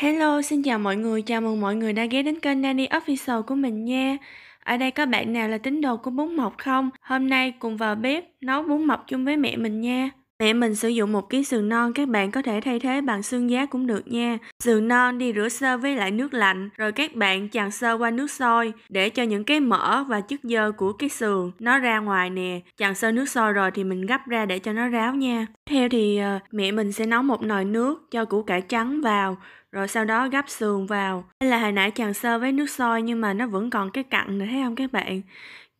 Hello, xin chào mọi người, chào mừng mọi người đã ghé đến kênh Nani Official của mình nha. Ở đây có bạn nào là tín đồ của bún mọc không? Hôm nay cùng vào bếp nấu bún mọc chung với mẹ mình nha. Mẹ mình sử dụng một ký sườn non các bạn có thể thay thế bằng xương giá cũng được nha. Sườn non đi rửa sơ với lại nước lạnh rồi các bạn chàn sơ qua nước sôi để cho những cái mỡ và chất dơ của cái sườn nó ra ngoài nè. Chàn sơ nước sôi rồi thì mình gấp ra để cho nó ráo nha. Theo thì ờ, mẹ mình sẽ nấu một nồi nước cho củ cải trắng vào rồi sau đó gấp sườn vào. Đây là hồi nãy chàn sơ với nước sôi nhưng mà nó vẫn còn cái cặn nữa thấy không các bạn?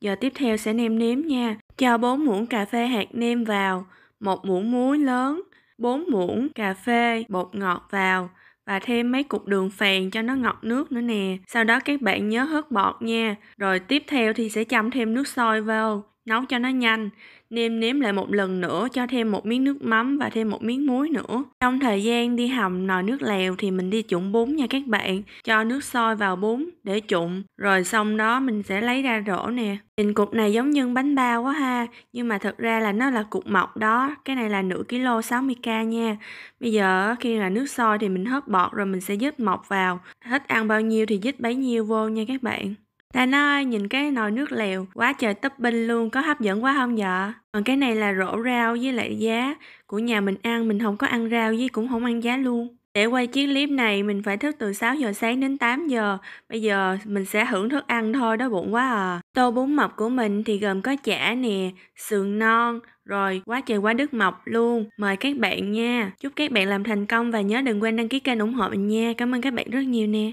Giờ tiếp theo sẽ nêm nếm nha. Cho 4 muỗng cà phê hạt nêm vào một muỗng muối lớn, 4 muỗng cà phê bột ngọt vào và thêm mấy cục đường phèn cho nó ngọt nước nữa nè. Sau đó các bạn nhớ hớt bọt nha. Rồi tiếp theo thì sẽ chăm thêm nước sôi vào nấu cho nó nhanh. Nêm nếm lại một lần nữa, cho thêm một miếng nước mắm và thêm một miếng muối nữa. Trong thời gian đi hầm nồi nước lèo thì mình đi trụng bún nha các bạn. Cho nước sôi vào bún để trụng, rồi xong đó mình sẽ lấy ra rổ nè. Hình cục này giống như bánh bao quá ha, nhưng mà thật ra là nó là cục mọc đó. Cái này là nửa kg 60k nha. Bây giờ khi là nước sôi thì mình hớt bọt rồi mình sẽ dứt mọc vào. Hết ăn bao nhiêu thì dứt bấy nhiêu vô nha các bạn ta nói nhìn cái nồi nước lèo, quá trời tấp binh luôn, có hấp dẫn quá không vợ? Còn cái này là rổ rau với lại giá, của nhà mình ăn, mình không có ăn rau với cũng không ăn giá luôn. Để quay chiếc clip này mình phải thức từ 6 giờ sáng đến 8 giờ Bây giờ mình sẽ hưởng thức ăn thôi đó bụng quá à Tô bún mọc của mình thì gồm có chả nè, sườn non, rồi quá trời quá đức mọc luôn Mời các bạn nha Chúc các bạn làm thành công và nhớ đừng quên đăng ký kênh ủng hộ mình nha Cảm ơn các bạn rất nhiều nè